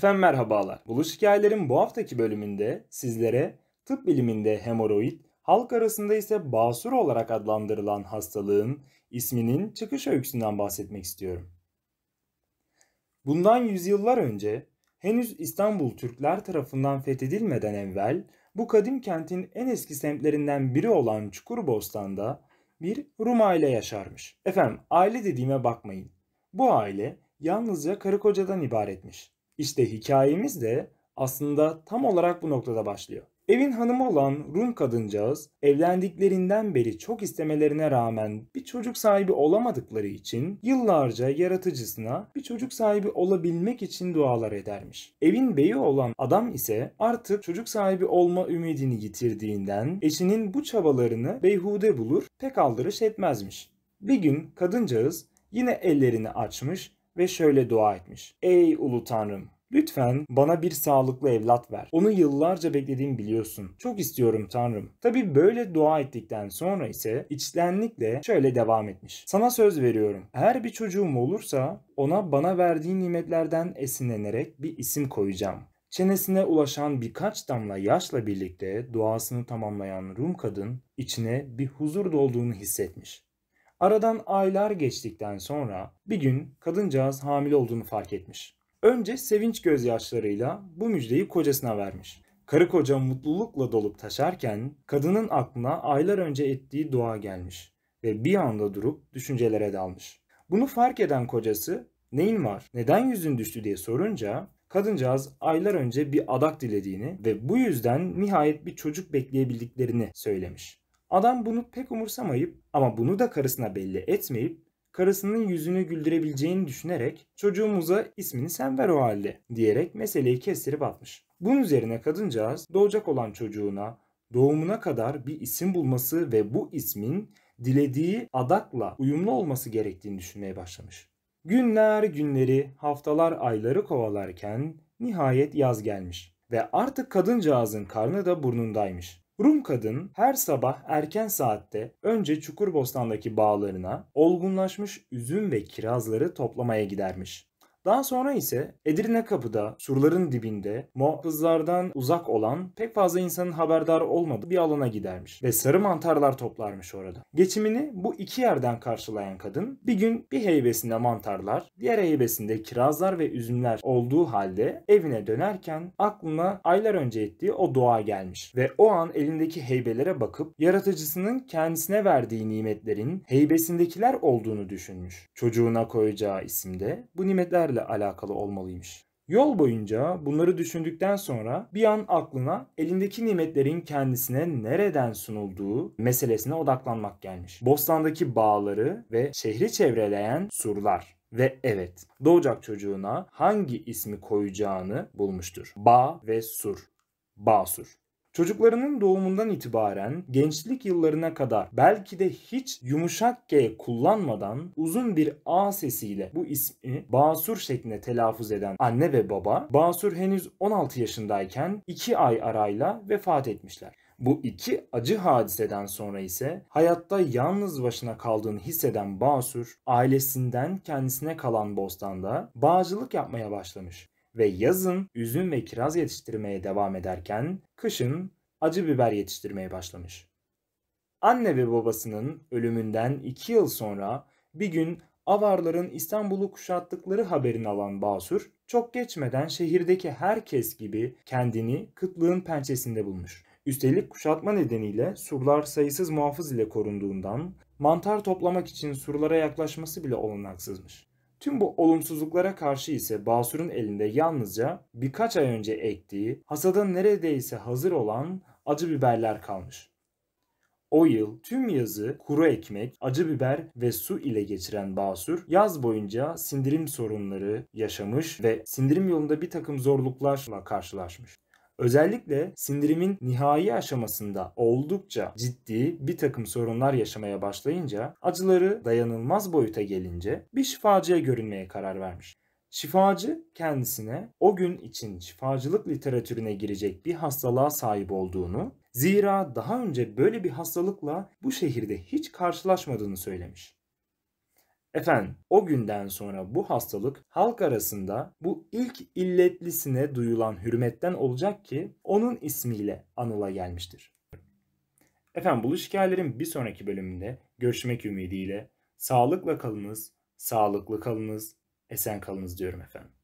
Efendim merhabalar. Buluş Hikayelerin bu haftaki bölümünde sizlere tıp biliminde hemoroid, halk arasında ise basur olarak adlandırılan hastalığın isminin çıkış öyküsünden bahsetmek istiyorum. Bundan yüzyıllar önce henüz İstanbul Türkler tarafından fethedilmeden evvel bu kadim kentin en eski semtlerinden biri olan Çukurbostan'da bir Rum aile yaşarmış. Efendim aile dediğime bakmayın. Bu aile yalnızca karı kocadan ibaretmiş. İşte hikayemiz de aslında tam olarak bu noktada başlıyor. Evin hanımı olan Rum kadıncağız evlendiklerinden beri çok istemelerine rağmen bir çocuk sahibi olamadıkları için yıllarca yaratıcısına bir çocuk sahibi olabilmek için dualar edermiş. Evin beyi olan adam ise artık çocuk sahibi olma ümidini yitirdiğinden eşinin bu çabalarını beyhude bulur pek aldırış etmezmiş. Bir gün kadıncağız yine ellerini açmış ve şöyle dua etmiş. Ey ulu tanrım Lütfen bana bir sağlıklı evlat ver. Onu yıllarca beklediğimi biliyorsun. Çok istiyorum Tanrım. Tabi böyle dua ettikten sonra ise içtenlikle şöyle devam etmiş. Sana söz veriyorum. Eğer bir çocuğum olursa ona bana verdiğin nimetlerden esinlenerek bir isim koyacağım. Çenesine ulaşan birkaç damla yaşla birlikte duasını tamamlayan Rum kadın içine bir huzur dolduğunu hissetmiş. Aradan aylar geçtikten sonra bir gün kadıncağız hamile olduğunu fark etmiş. Önce sevinç gözyaşlarıyla bu müjdeyi kocasına vermiş. Karı koca mutlulukla dolup taşarken kadının aklına aylar önce ettiği dua gelmiş ve bir anda durup düşüncelere dalmış. Bunu fark eden kocası neyin var, neden yüzün düştü diye sorunca kadıncağız aylar önce bir adak dilediğini ve bu yüzden nihayet bir çocuk bekleyebildiklerini söylemiş. Adam bunu pek umursamayıp ama bunu da karısına belli etmeyip karısının yüzünü güldürebileceğini düşünerek çocuğumuza ismini sen ver o halde diyerek meseleyi kestirip atmış. Bunun üzerine kadıncağız doğacak olan çocuğuna doğumuna kadar bir isim bulması ve bu ismin dilediği adakla uyumlu olması gerektiğini düşünmeye başlamış. Günler günleri, haftalar ayları kovalarken nihayet yaz gelmiş ve artık kadıncağızın karnı da burnundaymış. Rum kadın her sabah erken saatte önce Çukurbostan'daki bağlarına olgunlaşmış üzüm ve kirazları toplamaya gidermiş. Daha sonra ise Edirne kapıda, surların dibinde, muhafızlardan uzak olan, pek fazla insanın haberdar olmadığı bir alana gidermiş ve sarı mantarlar toplarmış orada. Geçimini bu iki yerden karşılayan kadın bir gün bir heybesinde mantarlar, diğer heybesinde kirazlar ve üzümler olduğu halde evine dönerken aklına aylar önce ettiği o dua gelmiş ve o an elindeki heybelere bakıp yaratıcısının kendisine verdiği nimetlerin heybesindekiler olduğunu düşünmüş. Çocuğuna koyacağı isimde bu nimetler değerlerle alakalı olmalıymış. Yol boyunca bunları düşündükten sonra bir an aklına elindeki nimetlerin kendisine nereden sunulduğu meselesine odaklanmak gelmiş. Bostandaki bağları ve şehri çevreleyen surlar ve evet doğacak çocuğuna hangi ismi koyacağını bulmuştur. Ba ve sur. Basur. Çocuklarının doğumundan itibaren gençlik yıllarına kadar belki de hiç yumuşak G kullanmadan uzun bir A sesiyle bu ismi Basur şeklinde telaffuz eden anne ve baba Basur henüz 16 yaşındayken 2 ay arayla vefat etmişler. Bu iki acı hadiseden sonra ise hayatta yalnız başına kaldığını hisseden Basur ailesinden kendisine kalan bostanda bağcılık yapmaya başlamış ve yazın üzüm ve kiraz yetiştirmeye devam ederken kışın acı biber yetiştirmeye başlamış. Anne ve babasının ölümünden iki yıl sonra bir gün avarların İstanbul'u kuşattıkları haberini alan Basur, çok geçmeden şehirdeki herkes gibi kendini kıtlığın pençesinde bulmuş. Üstelik kuşatma nedeniyle surlar sayısız muhafız ile korunduğundan mantar toplamak için surlara yaklaşması bile olanaksızmış. Tüm bu olumsuzluklara karşı ise Basur'un elinde yalnızca birkaç ay önce ektiği, hasada neredeyse hazır olan acı biberler kalmış. O yıl tüm yazı kuru ekmek, acı biber ve su ile geçiren Basur yaz boyunca sindirim sorunları yaşamış ve sindirim yolunda bir takım zorluklarla karşılaşmış. Özellikle sindirimin nihai aşamasında oldukça ciddi bir takım sorunlar yaşamaya başlayınca acıları dayanılmaz boyuta gelince bir şifacıya görünmeye karar vermiş. Şifacı kendisine o gün için şifacılık literatürüne girecek bir hastalığa sahip olduğunu, zira daha önce böyle bir hastalıkla bu şehirde hiç karşılaşmadığını söylemiş. Efendim o günden sonra bu hastalık halk arasında bu ilk illetlisine duyulan hürmetten olacak ki onun ismiyle anıla gelmiştir. Efendim bu hikayelerin bir sonraki bölümünde görüşmek ümidiyle sağlıkla kalınız, sağlıklı kalınız, esen kalınız diyorum efendim.